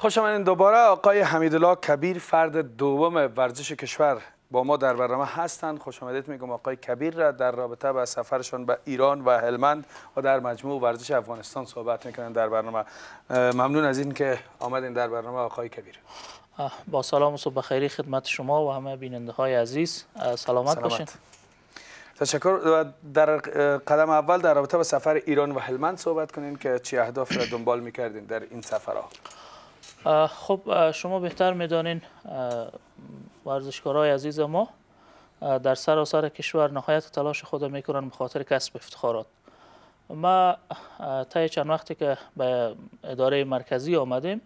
خوش آمدین دوباره آقای حمیدالله کبیر فرد دوم ورزش کشور با ما در برنامه هستند خوش آمدید میگم آقای کبیر را در رابطه با سفرشان به ایران و هلمند و در مجموع ورزش افغانستان صحبت میکنن در برنامه ممنون از اینکه آمدین در برنامه آقای کبیر با سلام و صبح خیری خدمت شما و همه بیننده های عزیز سلامت, باشین تشکر در قدم اول در رابطه با سفر ایران و هلمند صحبت کنین که چی اهداف را دنبال میکردین در این سفرها خب شما بهتر میدانین ورزشکارای عزیز ما در سراسر سر کشور نهایت تلاش خود میکنن به خاطر کسب افتخارات ما تا چند وقتی که به اداره مرکزی آمدیم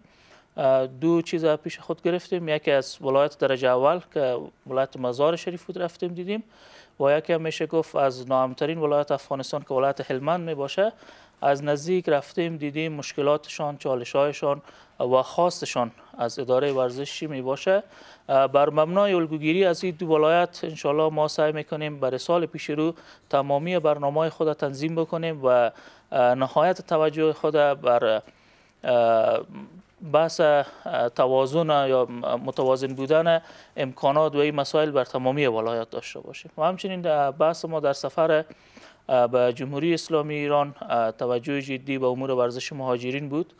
دو چیز پیش خود گرفتیم یکی از ولایت درجه اول که ولایت مزار شریف بود رفتیم دیدیم و یکی میشه گفت از نامترین ولایت افغانستان که ولایت هلمند میباشه از نزدیک رفتیم دیدیم مشکلاتشان چالشایشان و خواستشان از اداره ورزشی می باشه بر مبنای الگوگیری از این دو ولایت انشالله ما سعی میکنیم برای سال پیش رو تمامی برنامه خود تنظیم بکنیم و نهایت توجه خود بر بحث توازن یا متوازن بودن امکانات و این مسائل بر تمامی ولایات داشته باشیم و همچنین بحث ما در سفر به جمهوری اسلامی ایران توجه جدی به امور ورزش مهاجرین بود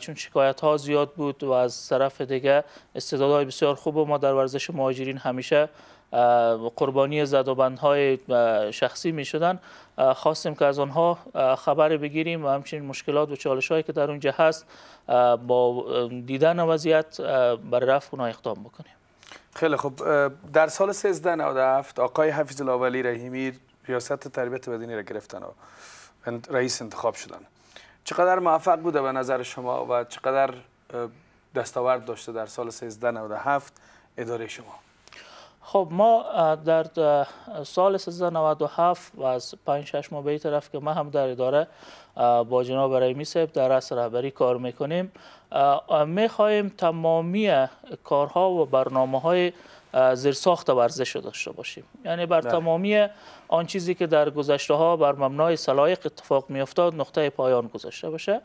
چون شکایت ها زیاد بود و از طرف دیگه های بسیار خوب و ما در ورزش مهاجرین همیشه قربانی زد های شخصی می شدن خواستیم که از آنها خبر بگیریم و همچنین مشکلات و چالش هایی که در اونجا هست با دیدن وضعیت بر رفع اونها اقدام بکنیم خیلی خوب در سال 1397 آقای حفیظ الاولی رحیمی ریاست تربیت بدنی را گرفتن و رئیس انتخاب شدن چقدر موفق بوده به نظر شما و چقدر دستاورد داشته در سال 1397 اداره شما خب ما در سال 1397 و از 5 6 ماه به این طرف که ما هم در اداره با جناب ریمی صاحب در رأس رهبری کار میکنیم میخواهیم تمامی کارها و برنامه های زیرساخت ورزش داشته باشیم یعنی بر بله. تمامی آن چیزی که در گذشته ها بر مبنای سلایق اتفاق می افتاد نقطه پایان گذاشته باشه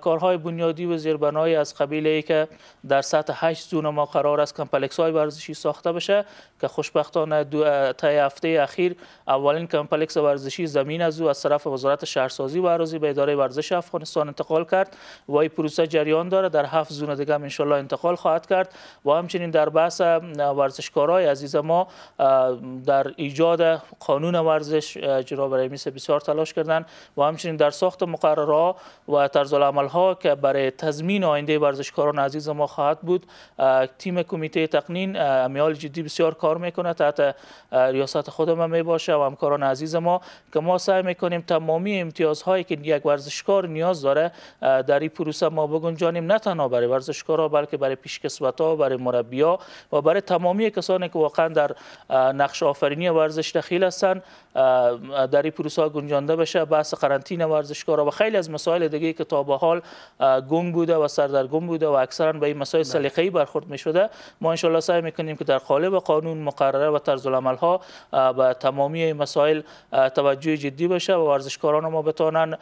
کارهای بنیادی و زیربنایی از قبیله ای که در سطح 8 زون ما قرار است کمپلکس های ورزشی ساخته بشه که خوشبختانه دو تای هفته اخیر اولین کمپلکس ورزشی زمین از او از طرف وزارت شهرسازی و اراضی به اداره ورزش افغانستان انتقال کرد و این پروسه جریان داره در هفت زون دیگه ان انتقال خواهد کرد و همچنین در بحث ورزشکارای عزیز ما در ایجاد قانون قانون ورزش جرا برای میسه بسیار تلاش کردن و همچنین در ساخت مقررات و طرز ها که برای تضمین آینده ورزشکاران عزیز ما خواهد بود تیم کمیته تقنین میال جدی بسیار کار میکنه تحت ریاست خودم می باشه و همکاران عزیز ما که ما سعی میکنیم تمامی امتیازهایی که یک ورزشکار نیاز داره در این پروسه ما بگنجانیم نه تنها برای ورزشکارا بلکه برای ها، برای مربیا و برای تمامی کسانی که واقعا در نقش آفرینی ورزش دخیل هستند در این پروسه گنجانده بشه بحث قرنطینه ورزشکارا و خیلی از مسائل دیگه که تا به حال گم بوده و سردرگم بوده و اکثرا به این مسائل بله. سلیقه‌ای برخورد می ما ان الله سعی میکنیم که در قالب قانون مقرره و طرز ها به تمامی مسائل توجه جدی بشه و ورزشکاران ما بتونن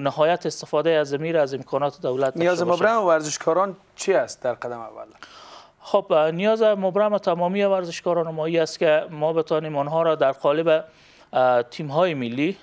نهایت استفاده از امیر از امکانات دولت نیاز مبرم ورزشکاران چی است در قدم اول خب نیاز مبرم تمامی ورزشکاران مایی است که ما بتانیم آنها را در قالب تیم های ملی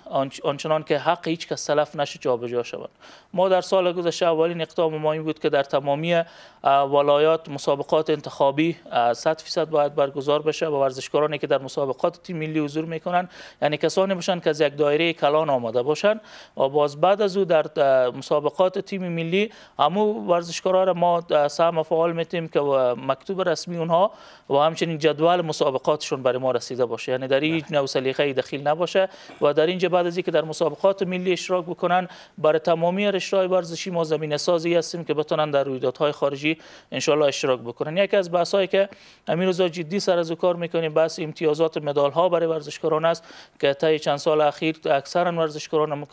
آنچنان که حق هیچ کس تلف نشه جابجا شوند ما در سال گذشته اولین اقدام ما این بود که در تمامی ولایات مسابقات انتخابی 100 فیصد باید برگزار بشه و ورزشکارانی که در مسابقات تیم ملی حضور میکنن یعنی کسانی باشن که از یک دایره کلان آماده باشن و باز بعد از او در مسابقات تیم ملی همو ورزشکارا را ما سهم فعال میتیم که مکتوب رسمی اونها و همچنین جدول مسابقاتشون برای ما رسیده باشه یعنی در بله. هیچ نوع سلیقه‌ای دخیل نباشه و در اینجا بعد از اینکه در مسابقات ملی اشتراک بکنن برای تمامی رشته‌های ورزشی ما زمینه سازی هستیم که بتونن در رویدادهای خارجی انشالله اشتراک بکنن یکی از بحثایی که امیر جدی سر از کار میکنیم بحث امتیازات مدال ها برای ورزشکاران است که طی چند سال اخیر اکثرا ورزشکاران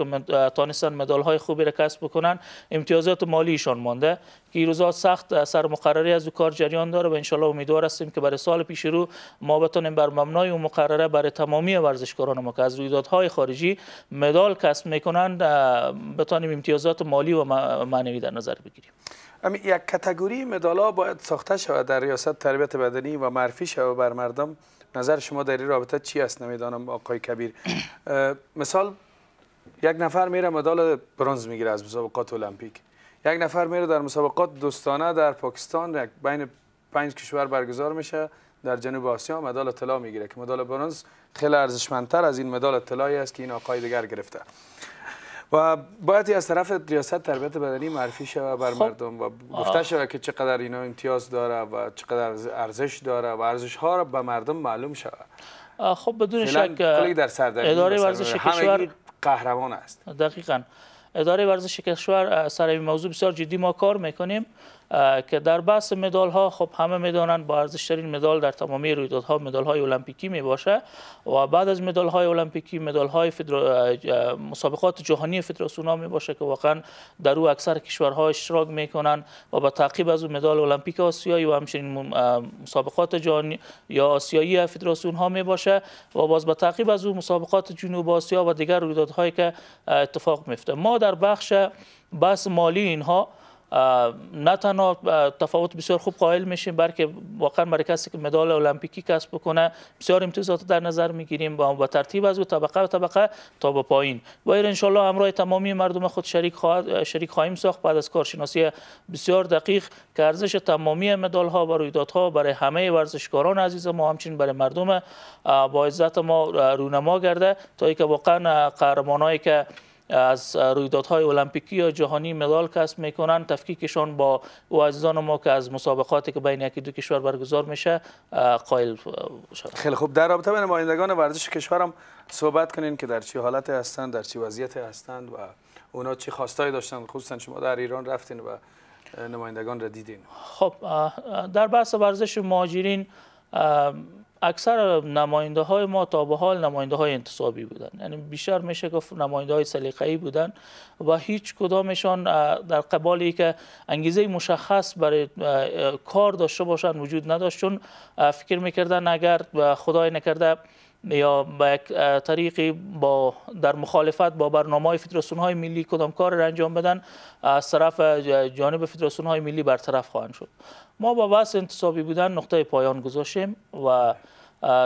تانستن مدال های خوبی را کسب بکنن امتیازات مالیشان مانده که روزا سخت سر مقرری از او کار جریان داره و انشالله امیدوار هستیم که برای سال پیش رو ما بتونیم بر مبنای اون مقرره برای تمامی ورزشکاران که از رویدادهای خارجی مدال کسب میکنند بتانیم امتیازات مالی و معنوی در نظر بگیریم یک کتگوری مدالا باید ساخته شود در ریاست تربیت بدنی و معرفی شود بر مردم نظر شما در این رابطه چی است نمیدانم آقای کبیر مثال یک نفر میره مدال برنز میگیره از مسابقات المپیک یک نفر میره در مسابقات دوستانه در پاکستان بین پنج کشور برگزار میشه در جنوب آسیا مدال طلا میگیره که مدال برنز خیلی ارزشمندتر از این مدال طلایی است که این آقای دیگر گرفته و باید از طرف ریاست تربیت بدنی معرفی شود بر خب. مردم و گفته شود که چقدر اینا امتیاز داره و چقدر ارزش داره و ارزش ها را به مردم معلوم شود خب بدون شک در اداره ورزش کشور قهرمان است دقیقاً اداره ورزش کشور سر این موضوع بسیار جدی ما کار میکنیم که در بحث مدال ها خب همه میدانند با ارزشترین مدال در تمامی رویدادها مدال های المپیکی می باشه و بعد از مدال های المپیکی مدال های مسابقات جهانی فدراسیون ها می باشه که واقعا در او اکثر کشورها اشتراک میکنن و با تعقیب از مدال المپیک آسیایی و همچنین مسابقات جهانی یا آسیایی فدراسیون ها می باشه و باز با تعقیب از او مسابقات جنوب آسیا و دیگر رویدادهایی که اتفاق میفته ما در بخش بس مالی اینها نه تنها تفاوت بسیار خوب قائل میشیم بلکه واقعا برای کسی که مدال المپیکی کسب کنه بسیار امتیازات در نظر میگیریم و ترتیب از طبقه و طبقه تا به پایین و انشالله همراه تمامی مردم خود شریک, خواهد شریک خواهیم ساخت بعد از کارشناسی بسیار دقیق که ارزش تمامی مدال ها و رویدادها برای همه ورزشکاران عزیز ما همچنین برای مردم با عزت ما رونما گرده تا اینکه واقعا قهرمانایی که از رویدادهای المپیکی یا جهانی مدال کسب میکنن تفکیکشان با او عزیزان ما که از مسابقاتی که بین یکی دو کشور برگزار میشه قائل شد خیلی خوب در رابطه با نمایندگان ورزش کشورم صحبت کنین که در چه حالت هستند در چه وضعیت هستند و اونا چه خواستایی داشتن خصوصا شما در ایران رفتین و نمایندگان را دیدین خب در بحث ورزش مهاجرین اکثر نماینده های ما تا به حال نماینده های انتصابی بودن یعنی بیشتر میشه گفت نماینده های ای بودن و هیچ کدامشان در قبالی که انگیزه مشخص برای کار داشته باشند وجود نداشت چون فکر میکردن اگر خدای نکرده یا به یک طریقی با در مخالفت با برنامه های های ملی کدام کار را انجام بدن از طرف جانب فدراسیون های ملی برطرف خواهند شد ما با بحث انتصابی بودن نقطه پایان گذاشیم و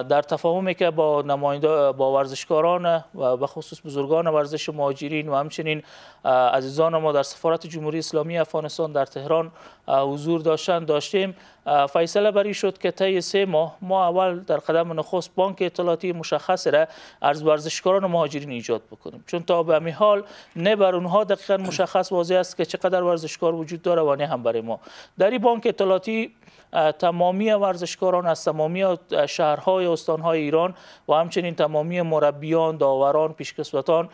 در تفاهمی که با نماینده با ورزشکاران و به خصوص بزرگان ورزش مهاجرین و همچنین عزیزان ما در سفارت جمهوری اسلامی افغانستان در تهران حضور داشتن داشتیم فیصله بری شد که طی سه ماه ما اول در قدم نخست بانک اطلاعاتی مشخص را از ورزشکاران و مهاجرین ایجاد بکنیم چون تا به می حال نه بر اونها دقیقا مشخص واضح است که چقدر ورزشکار وجود داره و نه هم برای ما در این بانک اطلاعاتی تمامی ورزشکاران از تمامی شهرهای استانهای ایران و همچنین تمامی مربیان داوران پیشکسوتان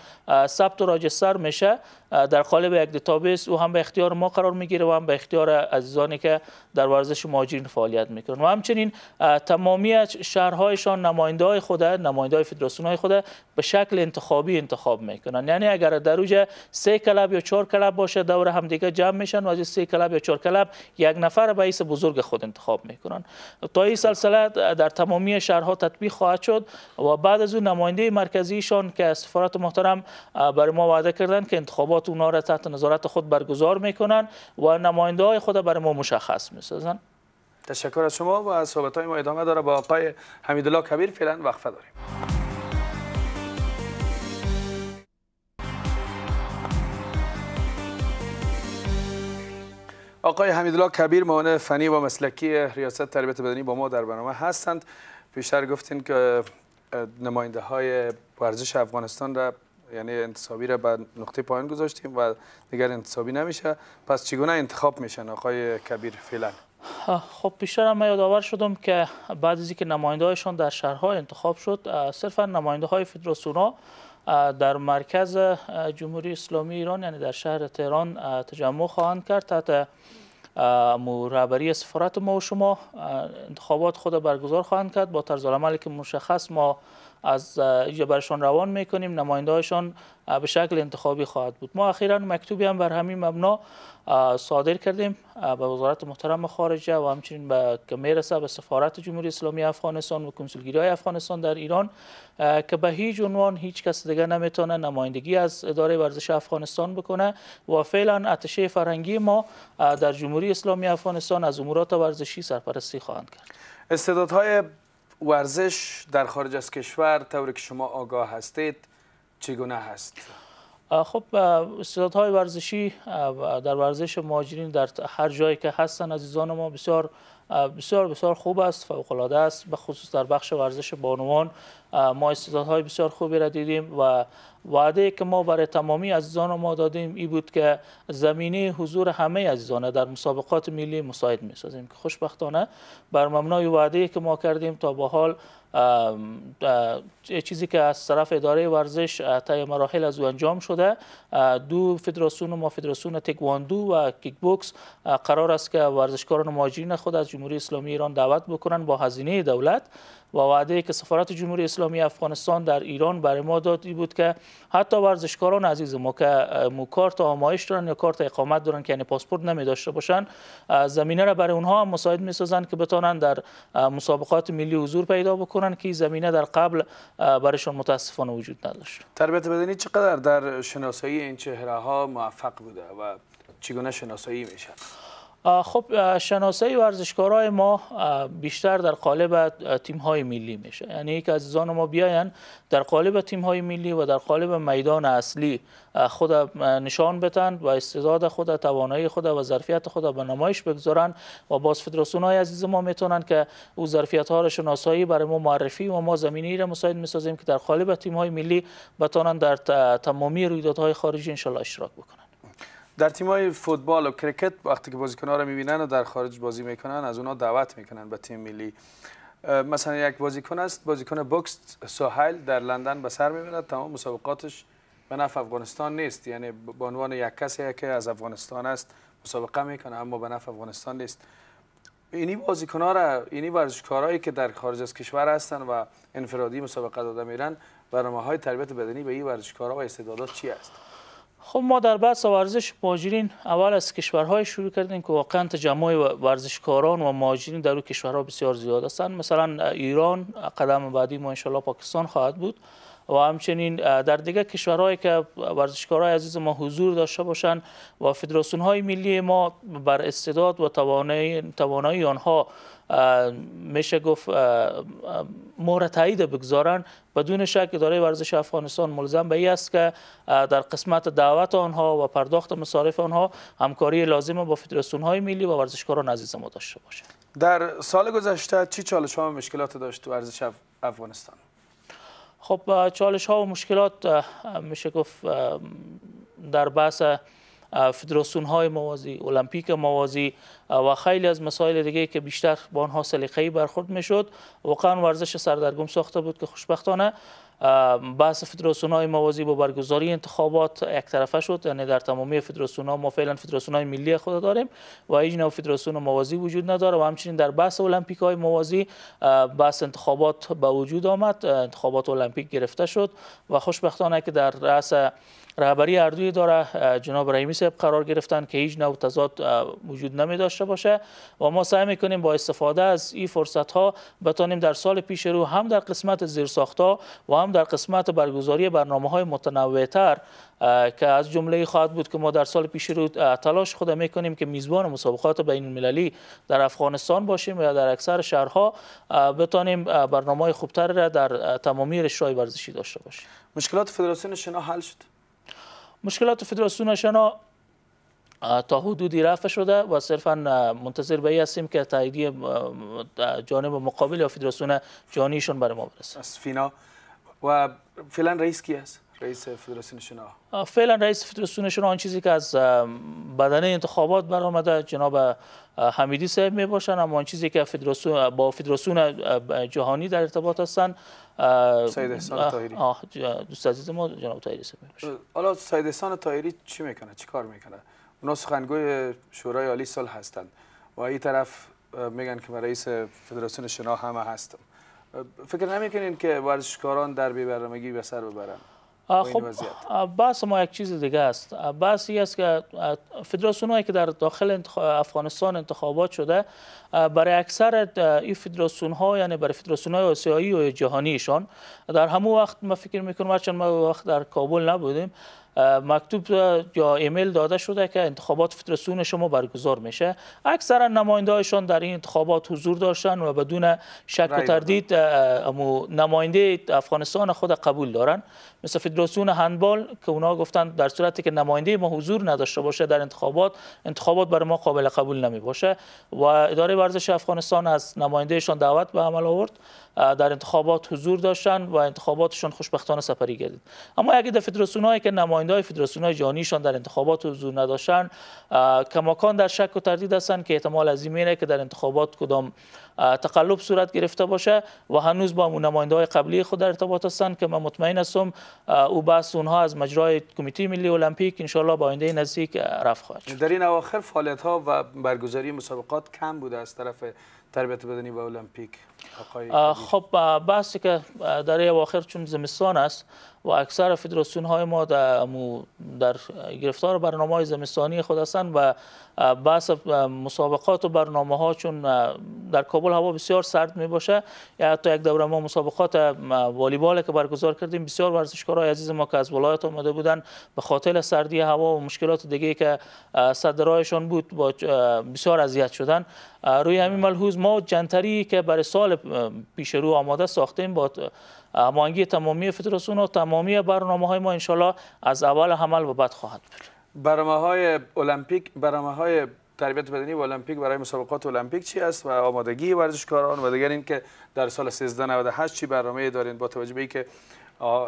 ثبت و راجستر میشه در قالب یک دیتابیس او هم به اختیار ما قرار میگیره و هم به اختیار عزیزانی که در ورزش ماجرین فعالیت میکنن و همچنین تمامی شهرهایشان نماینده های خود نماینده های فدراسیون های خود به شکل انتخابی انتخاب میکنن یعنی اگر در روز سه کلب یا چهار کلب باشه دور دیگه جمع میشن و از سه کلب یا چهار کلب یک نفر رئیس بزرگ خود انتخاب میکنن تا این سلسله در تمامی شهرها تطبیق خواهد شد و بعد از اون نماینده مرکزیشان که سفارت محترم برای ما وعده کردن که انتخابات اونها را تحت نظارت خود برگزار میکنن و نماینده های خود خدا برای ما مشخص میسازن تشکر از شما و صحبت های ما ادامه داره با آقای حمیدالله کبیر فعلا وقفه داریم آقای حمیدالله کبیر معاون فنی و مسلکی ریاست تربیت بدنی با ما در برنامه هستند پیشتر گفتین که نماینده های ورزش افغانستان را یعنی انتصابی را به نقطه پایان گذاشتیم و دیگر انتصابی نمیشه پس چگونه انتخاب میشن آقای کبیر فعلا خب بیشتر من یادآور شدم که بعد از اینکه نمایندههایشان در شهرها انتخاب شد صرفا نماینده های فدراسیونا در مرکز جمهوری اسلامی ایران یعنی در شهر تهران تجمع خواهند کرد تحت رهبری سفارت ما و شما انتخابات خود برگزار خواهند کرد با طرز که مشخص ما از اینجا برشان روان میکنیم نماینده به شکل انتخابی خواهد بود ما اخیرا مکتوبی هم بر همین مبنا صادر کردیم به وزارت محترم خارجه و همچنین به که میرسه به سفارت جمهوری اسلامی افغانستان و کنسولگیری های افغانستان در ایران که به هیچ عنوان هیچ کس دیگه نمیتونه نمایندگی از اداره ورزش افغانستان بکنه و فعلا اتشه فرنگی ما در جمهوری اسلامی افغانستان از امورات ورزشی سرپرستی خواهند کرد استعدادهای ورزش در خارج از کشور طوری که شما آگاه هستید چگونه هست؟ خب استعدادهای ورزشی در ورزش ماجرین در هر جایی که هستن عزیزان ما بسیار بسیار بسیار خوب است فوق العاده است به خصوص در بخش ورزش بانوان ما استعدادهای بسیار خوبی را دیدیم و وعده که ما برای تمامی عزیزان ما دادیم این بود که زمینه حضور همه عزیزان در مسابقات ملی مساعد می سازیم که خوشبختانه بر مبنای وعده که ما کردیم تا به حال چیزی که از طرف اداره ورزش طی مراحل از او انجام شده دو فدراسیون ما فدراسیون تکواندو و کیک بوکس قرار است که ورزشکاران مهاجرین خود از جمهوری اسلامی ایران دعوت بکنن با هزینه دولت و وعده که سفارت جمهوری اسلامی افغانستان در ایران برای ما دادی بود که حتی ورزشکاران عزیز ما که مو کارت آمایش دارن یا کارت اقامت دارن که یعنی پاسپورت نمی داشته باشن زمینه را برای اونها هم مساعد می که بتانن در مسابقات ملی حضور پیدا بکنن که زمینه در قبل برایشان متاسفانه وجود نداشت تربیت بدنی چقدر در شناسایی این چهره ها موفق بوده و چگونه شناسایی میشه خب شناسایی ورزشکارای ما بیشتر در قالب تیم های ملی میشه یعنی یک از زان ما بیاین در قالب تیم های ملی و در قالب میدان اصلی خود نشان بتن و استعداد خود توانایی خود و ظرفیت خود به نمایش بگذارن و باز فدراسیون های عزیز ما میتونن که او ظرفیت ها را شناسایی برای ما معرفی و ما زمینی را مساعد میسازیم که در قالب تیم های ملی بتونن در تمامی رویدادهای خارجی ان اشتراک بکنن در های فوتبال و کرکت وقتی که ها رو میبینن و در خارج بازی میکنن از اونا دعوت میکنن به تیم ملی مثلا یک بازیکن است بازیکن بوکس سوهیل در لندن به سر میبرد تمام مسابقاتش به نفع افغانستان نیست یعنی به عنوان یک کسی که از افغانستان است مسابقه میکنه اما به نفع افغانستان نیست اینی بازیکن ها را اینی ورزشکارایی که در خارج از کشور هستند و انفرادی مسابقه داده میرن برنامه های تربیت بدنی به این ورزشکارا و استعدادات چی است خب ما در بحث ورزش ماجرین اول از کشورهای شروع کردیم که واقعا تجمع ورزشکاران و ماجرین در اون کشورها بسیار زیاد هستند مثلا ایران قدم بعدی ما انشالله پاکستان خواهد بود و همچنین در دیگه کشورهایی که ورزشکارای عزیز ما حضور داشته باشند و فدراسیون های ملی ما بر استعداد و توانایی آنها میشه گفت مهر تایید بگذارن بدون شک اداره ورزش افغانستان ملزم به است که در قسمت دعوت آنها و پرداخت مصارف آنها همکاری لازم با فدراسیون های ملی و ورزشکاران عزیز ما داشته باشه در سال گذشته چی چالش ها و مشکلات داشت ورزش افغانستان خب چالش ها و مشکلات میشه گفت در بحث فدراسیون های موازی المپیک موازی و خیلی از مسائل دیگه که بیشتر با آنها سلیقه‌ای برخورد میشد واقعا ورزش سردرگم ساخته بود که خوشبختانه بحث فدراسیون های موازی با برگزاری انتخابات یک طرفه شد یعنی در تمامی فدراسیون ها ما فعلا فدراسیون های ملی خود داریم و هیچ نوع فدراسیون موازی وجود نداره و همچنین در بحث المپیک های موازی بحث انتخابات به وجود آمد انتخابات المپیک گرفته شد و خوشبختانه که در رأس رهبری اردوی داره جناب رحیمی صاحب قرار گرفتن که هیچ نوع تضاد وجود نمی داشته باشه و ما سعی میکنیم با استفاده از این فرصت ها بتانیم در سال پیش رو هم در قسمت ها و هم در قسمت برگزاری برنامه های متنوع تر که از جمله خواهد بود که ما در سال پیش رو تلاش خود میکنیم که میزبان مسابقات بین المللی در افغانستان باشیم و در اکثر شهرها بتانیم برنامه خوبتر را در تمامی رشته ورزشی داشته باشیم مشکلات فدراسیون شنا حل شد مشکلات شنا تا حدودی رفع شده و صرفا منتظر به هستیم که تاییدی جانب مقابل یا فدراسیون جانیشون برای ما برسه. از فینا و فعلا رئیس کی است؟ رئیس فدراسیون شنا فعلا رئیس فدراسیون شنا آن چیزی که از بدنه انتخابات برآمده جناب حمیدی صاحب می باشن اما آن چیزی که فدراسیون با فدراسیون جهانی در ارتباط هستن سید احسان طاهری دوست عزیز ما جناب طاهری صاحب حالا سید احسان طاهری چی میکنه چی کار میکنه اونا سخنگوی شورای عالی سال هستند و این طرف میگن که من رئیس فدراسیون شنا هم هستم فکر نمیکنین که ورزشکاران در بی برنامگی به سر ببرن خب بحث ما یک چیز دیگه است بحث است که فدراسیون هایی که در داخل افغانستان انتخابات شده برای اکثر این فدراسیون ها یعنی برای فدراسیون های آسیایی و جهانیشان در همو وقت ما فکر میکنم هرچند ما وقت در کابل نبودیم مکتوب یا ایمیل داده شده که انتخابات فدراسیون شما برگزار میشه اکثرا نمایندهایشان در این انتخابات حضور داشتن و بدون شک و تردید نماینده افغانستان خود قبول دارن مثل فدراسیون هندبال که اونا گفتن در صورتی که نماینده ما حضور نداشته باشه در انتخابات انتخابات برای ما قابل قبول نمی باشه و اداره ورزش افغانستان از نمایندهشان دعوت به عمل آورد در انتخابات حضور داشتن و انتخاباتشان خوشبختانه سپری گردید اما یکی در فدراسیونایی که نماینده نماینده فدراسیون های جهانیشان در انتخابات حضور نداشتن کماکان در شک و تردید هستند که احتمال این اینه که در انتخابات کدام تقلب صورت گرفته باشه و هنوز با نماینده های قبلی خود در ارتباط هستند که من مطمئن هستم او بحث اونها از مجرای کمیته ملی المپیک انشالله با آینده نزدیک رفت خواهد شد. در این اواخر فعالیت ها و برگزاری مسابقات کم بوده از طرف تربیت بدنی و المپیک خب بحثی که در این آخر چون زمستان است و اکثر فدراسیون های ما در, در گرفتار برنامه های زمستانی خود هستند و بحث مسابقات و برنامه ها چون در کابل هوا بسیار سرد می باشه یا حتی یک دوره ما مسابقات والیبال که برگزار کردیم بسیار های عزیز ما که از ولایت آمده بودن به خاطر سردی هوا و مشکلات دیگه که صدرایشان بود با بسیار اذیت شدن روی همین ملحوظ ما جنتری که برای سال پیش رو آماده ساختیم با همانگی تمامی فدراسیون و تمامی برنامه های ما انشالله از اول حمل و بعد خواهد بود برنامه های المپیک برنامه های تربیت بدنی و المپیک برای مسابقات المپیک چی است و آمادگی ورزشکاران و دیگر که در سال 1398 چی برنامه دارین با توجه به که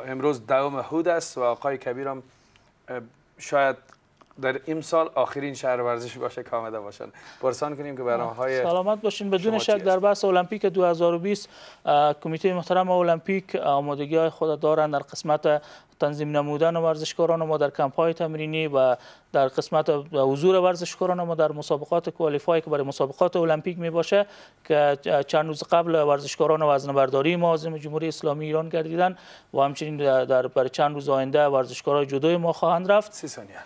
امروز دوم حود است و آقای کبیر شاید در امسال آخرین شهر ورزشی باشه که آمده باشن پرسان کنیم که برنامه های سلامت باشین بدون شک در بحث المپیک 2020 کمیته محترم المپیک آمادگی های خود دارن در قسمت تنظیم نمودن ورزشکاران ما در کمپ های تمرینی و در قسمت حضور ورزشکاران ما در مسابقات کوالیفای که برای مسابقات المپیک می باشه که چند روز قبل ورزشکاران وزنبرداری ما از جمهوری اسلامی ایران گردیدن و همچنین در برای چند روز آینده ورزشکاران جدوی ما خواهند رفت سی ثانیه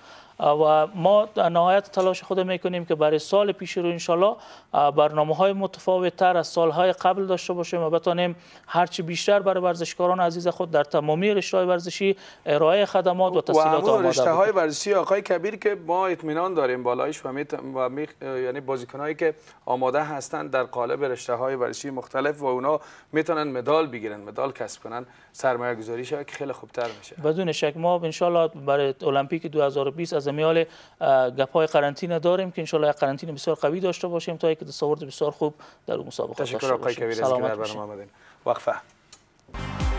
و ما نهایت تلاش خود میکنیم که برای سال پیش رو انشالله برنامه های متفاوت تر از های قبل داشته باشیم و بتانیم هرچی بیشتر برای ورزشکاران عزیز خود در تمامی رشته ورزشی ارائه خدمات و تسهیلات و رشته های ورزشی آقای کبیر که ما اطمینان داریم بالایش و, و می... یعنی بازیکنهایی که آماده هستند در قالب رشته های ورزشی مختلف و اونا میتونن مدال بگیرن مدال کسب کنن سرمایه گذاری که خیلی خوبتر میشه بدون شک ما ان برای المپیک 2020 از از میال قرنطینه داریم که انشالله یک قرنطینه بسیار قوی داشته باشیم تا یک تصاورد بسیار خوب در اون مسابقه داشته تشکر آقای کبیر که در برنامه آمدین وقفه